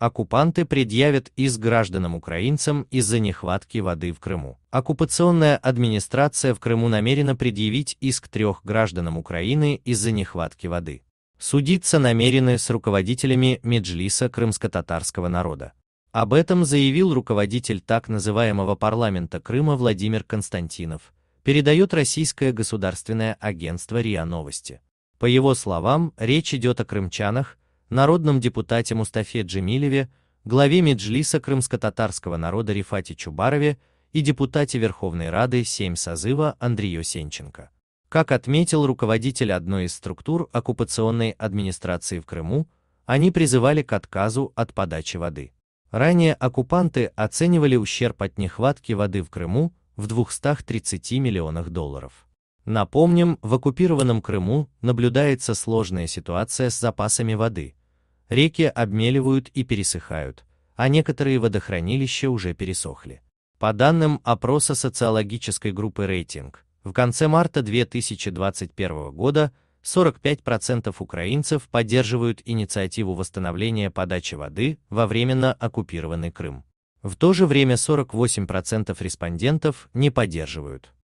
оккупанты предъявят иск гражданам-украинцам из-за нехватки воды в Крыму. Оккупационная администрация в Крыму намерена предъявить иск трех гражданам Украины из-за нехватки воды. Судиться намерены с руководителями Меджлиса крымско-татарского народа. Об этом заявил руководитель так называемого парламента Крыма Владимир Константинов, передает российское государственное агентство РИА Новости. По его словам, речь идет о крымчанах, народном депутате Мустафе Джемилеве, главе Меджлиса крымско-татарского народа Рифате Чубарове и депутате Верховной Рады 7 созыва Андрею Сенченко. Как отметил руководитель одной из структур оккупационной администрации в Крыму, они призывали к отказу от подачи воды. Ранее оккупанты оценивали ущерб от нехватки воды в Крыму в 230 миллионах долларов. Напомним, в оккупированном Крыму наблюдается сложная ситуация с запасами воды – Реки обмеливают и пересыхают, а некоторые водохранилища уже пересохли. По данным опроса социологической группы «Рейтинг», в конце марта 2021 года 45% украинцев поддерживают инициативу восстановления подачи воды во временно оккупированный Крым. В то же время 48% респондентов не поддерживают.